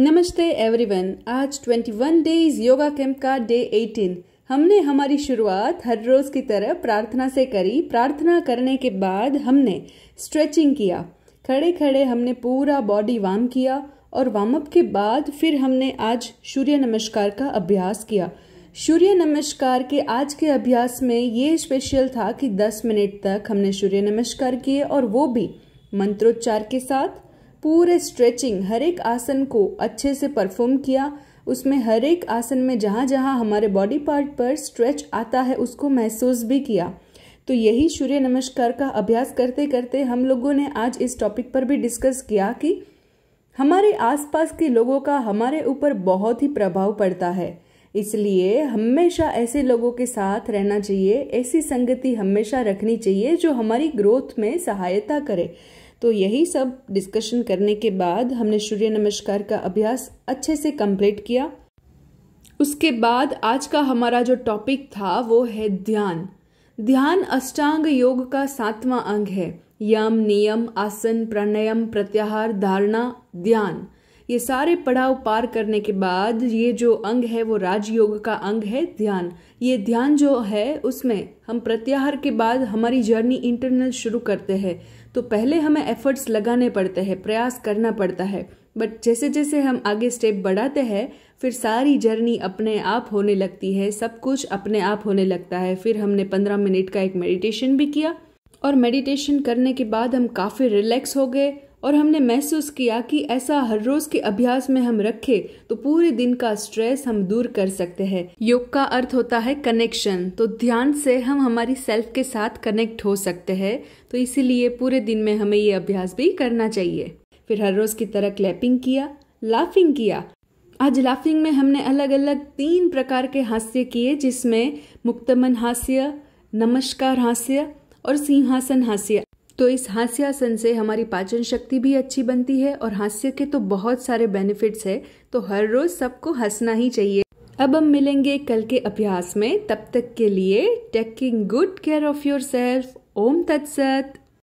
नमस्ते एवरीवन आज 21 days yoga camp का डे 18 हमने हमारी शुरुआत हर रोज की तरह प्रार्थना से करी प्रार्थना करने के बाद हमने स्ट्रेचिंग किया खड़े खड़े हमने पूरा बॉडी वार्म किया और वार्म अप के बाद फिर हमने आज सूर्य नमस्कार का अभ्यास किया सूर्य नमस्कार के आज के अभ्यास में ये स्पेशल था कि 10 मिनट तक हमने सूर्य नमस्कार किए और वो भी मंत्रोच्चार के साथ पूरे स्ट्रेचिंग हर एक आसन को अच्छे से परफॉर्म किया उसमें हर एक आसन में जहाँ जहाँ हमारे बॉडी पार्ट पर स्ट्रेच आता है उसको महसूस भी किया तो यही सूर्य नमस्कार का अभ्यास करते करते हम लोगों ने आज इस टॉपिक पर भी डिस्कस किया कि हमारे आसपास के लोगों का हमारे ऊपर बहुत ही प्रभाव पड़ता है इसलिए हमेशा ऐसे लोगों के साथ रहना चाहिए ऐसी संगति हमेशा रखनी चाहिए जो हमारी ग्रोथ में सहायता करे तो यही सब डिस्कशन करने के बाद हमने सूर्य नमस्कार का अभ्यास अच्छे से कंप्लीट किया उसके बाद आज का हमारा जो टॉपिक था वो है ध्यान ध्यान अष्टांग योग का सातवां अंग है यम नियम आसन प्राणायाम प्रत्याहार धारणा ध्यान ये सारे पड़ाव पार करने के बाद ये जो अंग है वो राजयोग का अंग है ध्यान ये ध्यान जो है उसमें हम प्रत्याहार के बाद हमारी जर्नी इंटरनल शुरू करते हैं तो पहले हमें एफर्ट्स लगाने पड़ते हैं प्रयास करना पड़ता है बट जैसे जैसे हम आगे स्टेप बढ़ाते हैं फिर सारी जर्नी अपने आप होने लगती है सब कुछ अपने आप होने लगता है फिर हमने पंद्रह मिनट का एक मेडिटेशन भी किया और मेडिटेशन करने के बाद हम काफ़ी रिलैक्स हो गए और हमने महसूस किया कि ऐसा हर रोज के अभ्यास में हम रखे तो पूरे दिन का स्ट्रेस हम दूर कर सकते हैं योग का अर्थ होता है कनेक्शन तो ध्यान से हम हमारी सेल्फ के साथ कनेक्ट हो सकते हैं तो इसीलिए पूरे दिन में हमें ये अभ्यास भी करना चाहिए फिर हर रोज की तरह क्लैपिंग किया लाफिंग किया आज लाफिंग में हमने अलग अलग तीन प्रकार के हास्य किए जिसमें मुक्तमन हास्य नमस्कार हास्य और सिंहासन हास्य तो इस हास्यासन से हमारी पाचन शक्ति भी अच्छी बनती है और हास्य के तो बहुत सारे बेनिफिट्स है तो हर रोज सबको हंसना ही चाहिए अब हम मिलेंगे कल के अभ्यास में तब तक के लिए taking good care of yourself ओम तत्सत